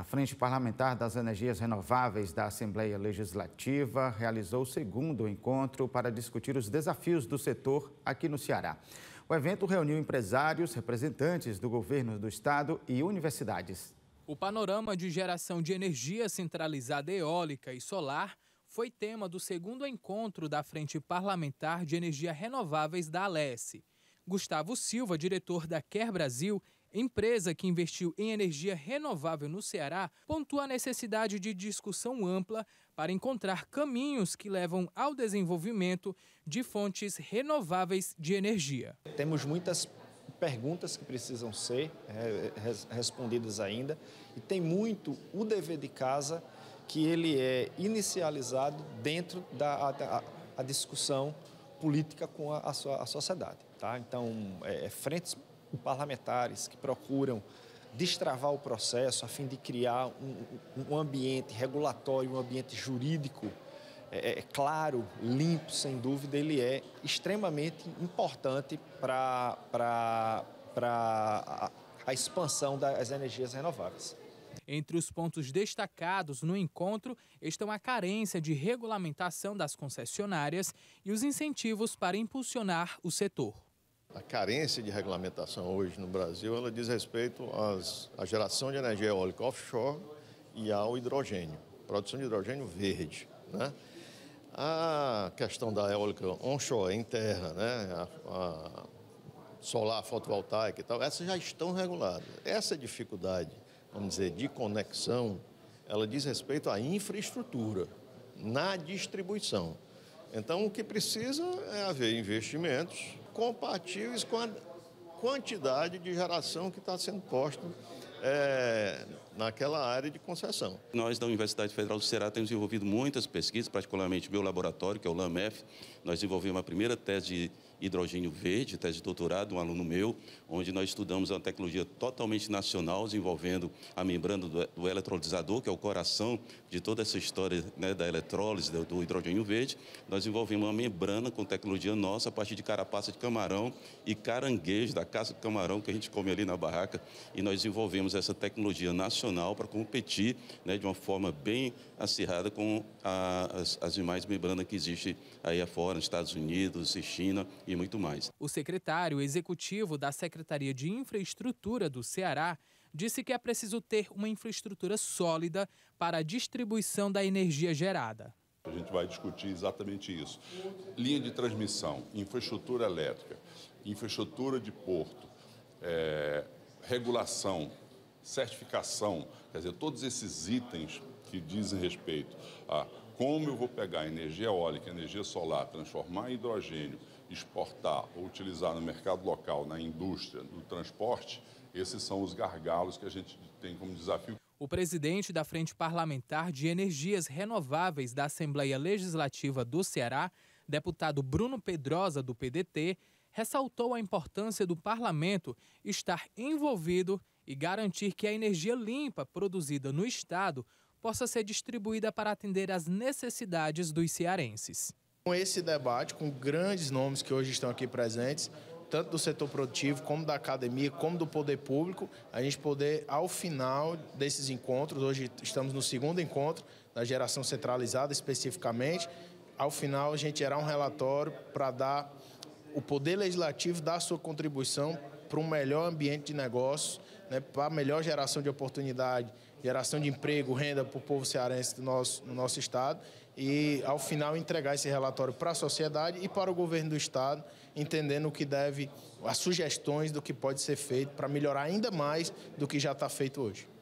A Frente Parlamentar das Energias Renováveis da Assembleia Legislativa realizou o segundo encontro para discutir os desafios do setor aqui no Ceará. O evento reuniu empresários, representantes do governo do estado e universidades. O panorama de geração de energia centralizada eólica e solar foi tema do segundo encontro da Frente Parlamentar de Energia Renováveis da ALES. Gustavo Silva, diretor da Quer Brasil, Empresa que investiu em energia renovável no Ceará pontua a necessidade de discussão ampla para encontrar caminhos que levam ao desenvolvimento de fontes renováveis de energia. Temos muitas perguntas que precisam ser é, respondidas ainda e tem muito o dever de casa que ele é inicializado dentro da a, a discussão política com a, a, a sociedade. Tá? Então, é, é frentes parlamentares que procuram destravar o processo a fim de criar um, um ambiente regulatório, um ambiente jurídico é, é, é, claro, limpo, sem dúvida, ele é extremamente importante para a expansão das energias renováveis. Entre os pontos destacados no encontro estão a carência de regulamentação das concessionárias e os incentivos para impulsionar o setor. A carência de regulamentação hoje no Brasil, ela diz respeito às, à geração de energia eólica offshore e ao hidrogênio, produção de hidrogênio verde, né? A questão da eólica onshore, em terra, né? A, a solar fotovoltaica e tal, essas já estão reguladas. Essa dificuldade, vamos dizer, de conexão, ela diz respeito à infraestrutura na distribuição. Então, o que precisa é haver investimentos compatíveis com a quantidade de geração que está sendo posta é, naquela área de concessão. Nós da Universidade Federal do Ceará temos desenvolvido muitas pesquisas, particularmente meu laboratório, que é o LAMEF. Nós desenvolvemos a primeira tese de hidrogênio verde, tese de doutorado, um aluno meu, onde nós estudamos uma tecnologia totalmente nacional, desenvolvendo a membrana do, do que é o coração de toda essa história né, da eletrólise, do, do hidrogênio verde. Nós desenvolvemos uma membrana com tecnologia nossa, a partir de carapaça de camarão e caranguejo, da caça de camarão que a gente come ali na barraca. E nós desenvolvemos essa tecnologia nacional nacional para competir né, de uma forma bem acirrada com a, as, as demais membranas que existem aí afora, nos Estados Unidos e China e muito mais. O secretário executivo da Secretaria de Infraestrutura do Ceará disse que é preciso ter uma infraestrutura sólida para a distribuição da energia gerada. A gente vai discutir exatamente isso. Linha de transmissão, infraestrutura elétrica, infraestrutura de porto, é, regulação certificação, quer dizer, todos esses itens que dizem respeito a como eu vou pegar energia eólica, energia solar, transformar em hidrogênio, exportar ou utilizar no mercado local, na indústria, no transporte, esses são os gargalos que a gente tem como desafio. O presidente da Frente Parlamentar de Energias Renováveis da Assembleia Legislativa do Ceará, deputado Bruno Pedrosa, do PDT, ressaltou a importância do parlamento estar envolvido e garantir que a energia limpa produzida no estado possa ser distribuída para atender às necessidades dos cearenses. Com esse debate, com grandes nomes que hoje estão aqui presentes, tanto do setor produtivo, como da academia, como do poder público, a gente poder, ao final desses encontros, hoje estamos no segundo encontro da geração centralizada especificamente, ao final a gente gerar um relatório para dar o poder legislativo dar sua contribuição para um melhor ambiente de negócio, né, para a melhor geração de oportunidade, geração de emprego, renda para o povo cearense do nosso, no nosso estado e, ao final, entregar esse relatório para a sociedade e para o governo do estado, entendendo o que deve, as sugestões do que pode ser feito para melhorar ainda mais do que já está feito hoje.